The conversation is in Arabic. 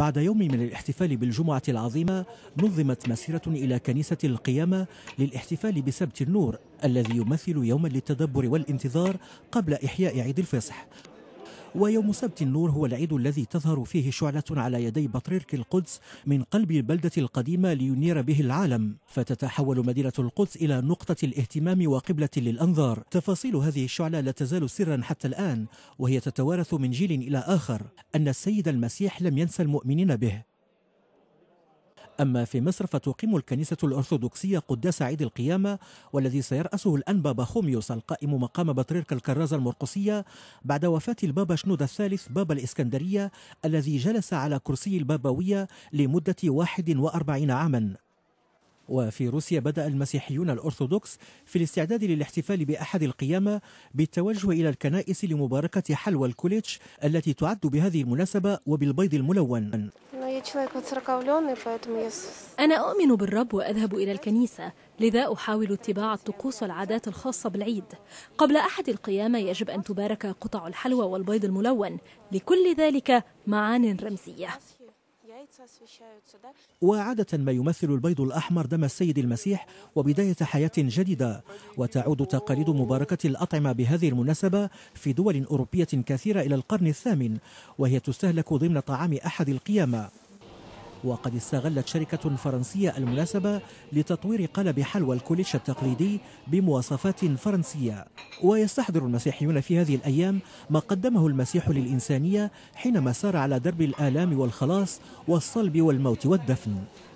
بعد يوم من الاحتفال بالجمعة العظيمة نظمت مسيرة إلى كنيسة القيامة للاحتفال بسبت النور الذي يمثل يوما للتدبر والانتظار قبل إحياء عيد الفصح ويوم سبت النور هو العيد الذي تظهر فيه شعلة على يدي بطريرك القدس من قلب البلدة القديمة لينير به العالم فتتحول مدينة القدس إلى نقطة الاهتمام وقبلة للأنظار تفاصيل هذه الشعلة لا تزال سرا حتى الآن وهي تتوارث من جيل إلى آخر أن السيد المسيح لم ينسى المؤمنين به أما في مصر فتقيم الكنيسة الأرثوذكسية قداس عيد القيامة والذي سيرأسه الأنبا باخوميوس القائم مقام بطريرك الكرازة المرقسية بعد وفاة البابا شنودة الثالث بابا الإسكندرية الذي جلس على كرسي البابوية لمدة 41 عاما وفي روسيا بدأ المسيحيون الأرثوذكس في الاستعداد للاحتفال بأحد القيامة بالتوجه إلى الكنائس لمباركة حلوى الكوليتش التي تعد بهذه المناسبة وبالبيض الملون أنا أؤمن بالرب وأذهب إلى الكنيسة لذا أحاول اتباع الطقوس والعادات الخاصة بالعيد قبل أحد القيامة يجب أن تبارك قطع الحلوى والبيض الملون لكل ذلك معان رمزية وعادة ما يمثل البيض الأحمر دم السيد المسيح وبداية حياة جديدة وتعود تقاليد مباركة الأطعمة بهذه المناسبة في دول أوروبية كثيرة إلى القرن الثامن وهي تستهلك ضمن طعام أحد القيامة وقد استغلت شركة فرنسية المناسبة لتطوير قلب حلوى الكوليش التقليدي بمواصفات فرنسية ويستحضر المسيحيون في هذه الأيام ما قدمه المسيح للإنسانية حينما سار على درب الآلام والخلاص والصلب والموت والدفن